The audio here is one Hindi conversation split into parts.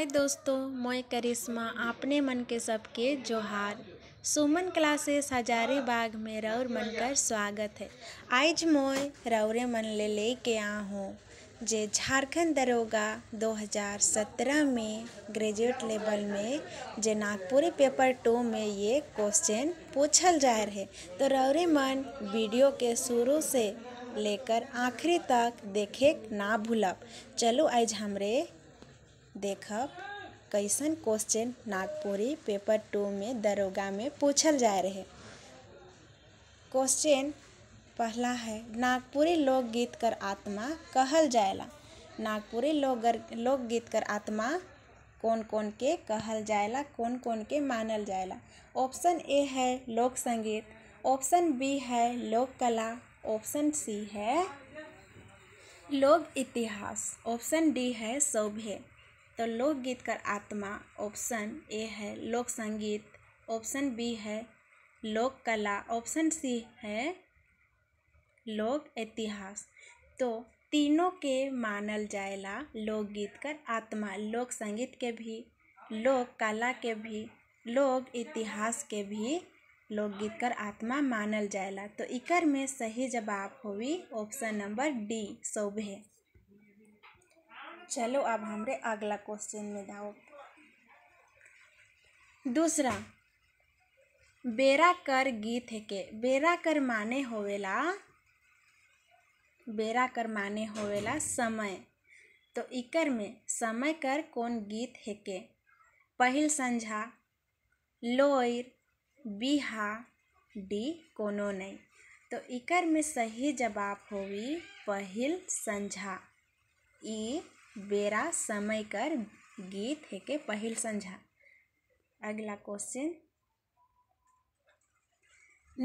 हाय दोस्तों मैं करिश्मा आपने मन के सबके जोहार सुमन क्लासेस हजारीबाग में रौर मन कर स्वागत है आज मैं रौरे मन ले लेके आ हूँ जे झारखंड दरोगा 2017 में ग्रेजुएट लेवल में जे नागपुरी पेपर टू में ये क्वेश्चन पूछल जा रहे तो रौरे मन वीडियो के शुरू से लेकर आखिरी तक देखे ना भूलब चलो आज हमरे देख कैसन क्वेश्चन नागपुरी पेपर टू में दरोगा में पूछल जा रहे क्वेश्चन पहला है नागपुरी लोकगीत कर आत्मा कहल जाएला नागपुरी लोकगीत कर आत्मा कौन कौन के कहल जाएला कौन कौन के मानल जाएला ऑप्शन ए है लोक संगीत ऑप्शन बी है लोक कला ऑप्शन सी है लोक इतिहास ऑप्शन डी है सौभ्य तो लोकगीत का आत्मा ऑप्शन ए है लोक संगीत ऑप्शन बी है लोक कला ऑप्शन सी है लोक इतिहास तो तीनों के मानल जाएला लोकगीत कर आत्मा लोक संगीत के भी लोक कला के भी लोक इतिहास के भी लोकगीत कर आत्मा मानल जाएला तो इकर में सही जवाब होवी ऑप्शन नंबर डी शोभे चलो अब हमरे अगला क्वेश्चन में जाओ दूसरा बेरा कर गीत के बेरा कर माने होवेला बेरा कर माने होवेला समय तो इकर में समय कर कौन गीत है के पहल संझा लोयर बिहा डी कोनो नहीं तो इकर में सही जवाब होगी पहल संझा ई बेरा समय कर गीत है के पहल संझा अगला क्वेश्चन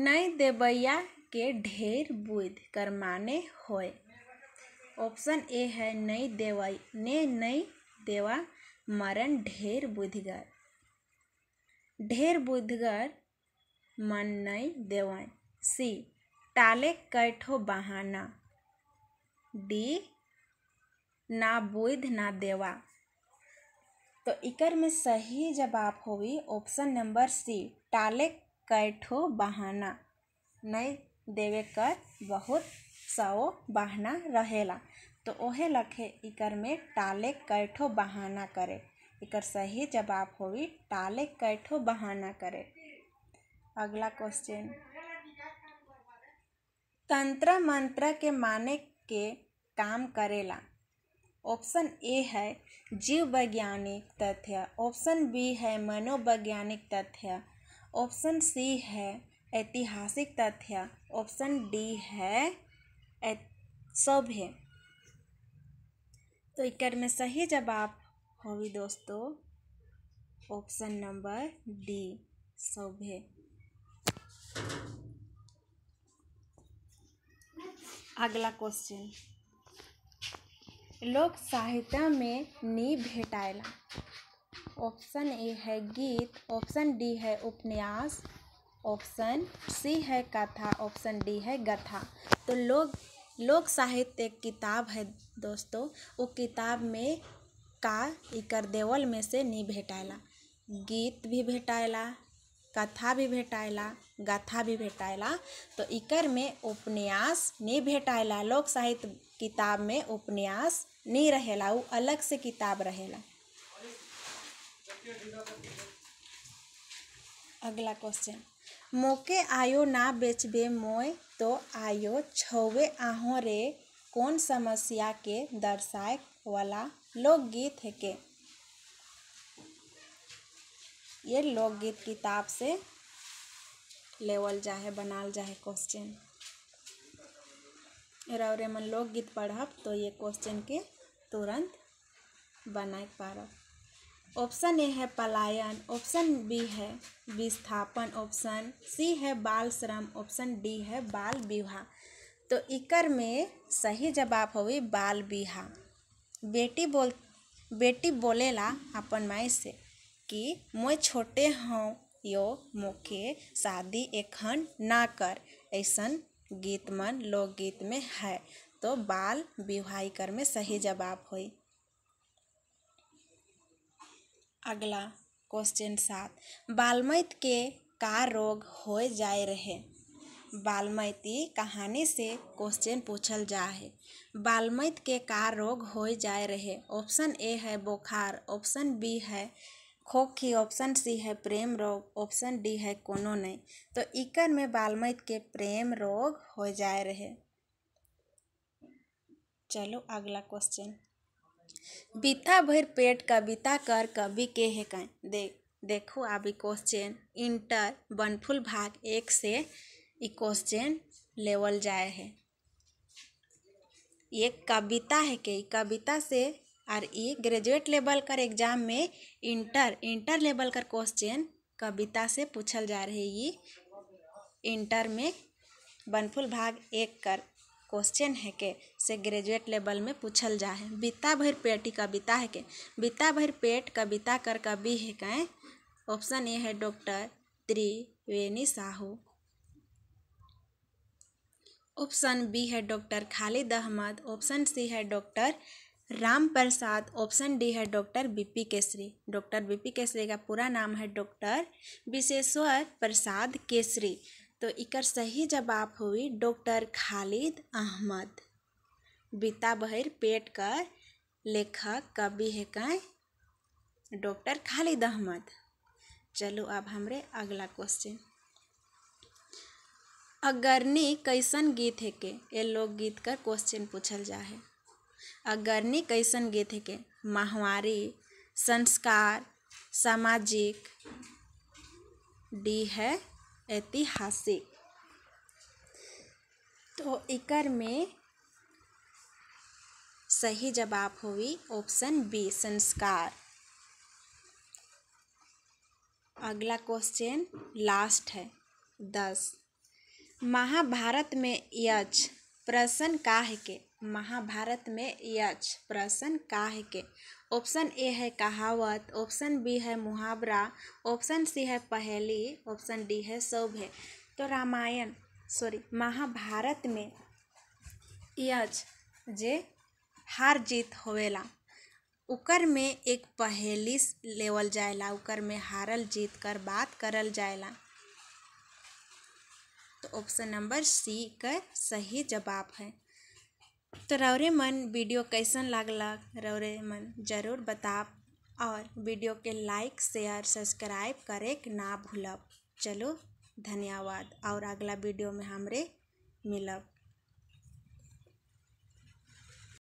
नई देवैया के ढेर बुद्ध कर माने होए ऑप्शन ए है नई देवाई ने नई देवा मरण ढेर बुद्धगर ढेर बुद्धगर मन नई देवाई सी टाले कैठो बहाना डी ना बोध ना देवा तो इकर में सही जवाब होगी ऑप्शन नंबर सी टाले कैठो बहाना नहीं देवे कर बहुत सौ बहाना रहेला तो ओहे लखे इकर में टाले कैठो बहाना करे इकर सही जवाब होगी टाले कैठो बहाना करे अगला क्वेश्चन तंत्र मंत्र के माने के काम करेला ऑप्शन ए है जीव वैज्ञानिक तथ्य ऑप्शन बी है मनोवैज्ञानिक तथ्य ऑप्शन सी है ऐतिहासिक तथ्य ऑप्शन डी है सभ्य तो एक में सही जवाब होगी दोस्तों ऑप्शन नंबर डी सभ्य अगला क्वेश्चन लोक साहित्य में नी भेटाला ऑप्शन ए है गीत ऑप्शन डी है उपन्यास ऑप्शन सी है कथा ऑप्शन डी है गथा तो लोग लोक साहित्य एक किताब है दोस्तों वो किताब में का इकर देवल में से नी भेटाला गीत भी भेटाला कथा भी भेटाला गथा भी भेटाला तो इकर में उपन्यास नहीं भेटाला लोक साहित्य किताब में उपन्यास नहीं रहेला वो अलग से किताब रहेला अगला क्वेश्चन मोके आयो ना बेचबे मोय तो आयो छवे आहो रे कौन समस्या के दर्शाए वाला लोकगीत है के ये लोकगीत किताब से लेवल जा है बनाल जा है क्वेश्चन रौरे मन लोकगीत पढ़ब तो ये क्वेश्चन के तुरंत बना पारो ऑप्शन ए है पलायन ऑप्शन बी है विस्थापन ऑप्शन सी है बाल श्रम ऑप्शन डी है बाल विवाह तो इकर में सही जवाब हो बाल विवाह बेटी बोल बेटी बोलेला अपन माई से कि मैं छोटे हूँ यो मुखे शादी एखन ना कर ऐसा गीत मन लोकगीत में है तो बाल विवाही कर में सही जवाब हो अगला क्वेश्चन सात बालमैत के का रोग हो जाए रहे बालमैती कहानी से क्वेश्चन पूछल जा है बालमैत के का रोग हो जाए रहे ऑप्शन ए है बुखार ऑप्शन बी है खोखी ऑप्शन सी है प्रेम रोग ऑप्शन डी है कोनो नहीं तो इकर में बालमैत के प्रेम रोग हो जाए रहे चलो अगला क्वेश्चन बीता भर पेट बीता कर कवि के है कहें दे देखो अभी क्वेश्चन इंटर बनफुल भाग एक से ये क्वेश्चन लेवल जाए है ये कविता है के कविता से और ये ग्रेजुएट लेवल कर एग्जाम में इंटर इंटर लेवल कर क्वेश्चन कविता से पूछल जा रहे ये इंटर में बनफुल भाग एक कर क्वेश्चन है के से ग्रेजुएट लेवल में पूछल जा है बीता भर पेटी कविता है के बीता भर पेट कविता कर कवि है कहें ऑप्शन ए है doctor Triveni Sahu option B है doctor Khalid Ahmed option C है doctor Ram Prasad option D है doctor BP Kesari doctor BP Kesari का पूरा नाम है डॉक्टर विशेश्वर प्रसाद केसरी तो इकर सही जवाब हुई डॉक्टर खालिद अहमद बीता बहिर पेट कर लेखक कवि है कहें डॉक्टर खालिद अहमद चलो अब हमरे अगला क्वेश्चन अगरनी कैसन गीत है के ये लोकगीत का क्वेश्चन पूछल जा है अगरनी कैसन गीत है के माहवारी संस्कार सामाजिक डी है ऐतिहासिक तो एक में सही जवाब हुई ऑप्शन बी संस्कार अगला क्वेश्चन लास्ट है दस महाभारत में यज प्रसन्न काह के महाभारत में यक्ष प्रश्न काह के ऑप्शन ए है कहावत ऑप्शन बी है मुहावरा ऑप्शन सी है पहेली ऑप्शन डी है शोभ है तो रामायण सॉरी महाभारत में यक्ष जे हार जीत होवेला उकर में एक पहेली लेवल जाएला उकर में हारल जीत कर बात करल जाएला तो ऑप्शन नंबर सी का सही जवाब है तो रौरे मन वीडियो कैसन लगल रौरे मन ज़रूर बताब और वीडियो के लाइक शेयर सब्सक्राइब करे ना भूलब चलो धन्यवाद और अगला वीडियो में हमरे मिलब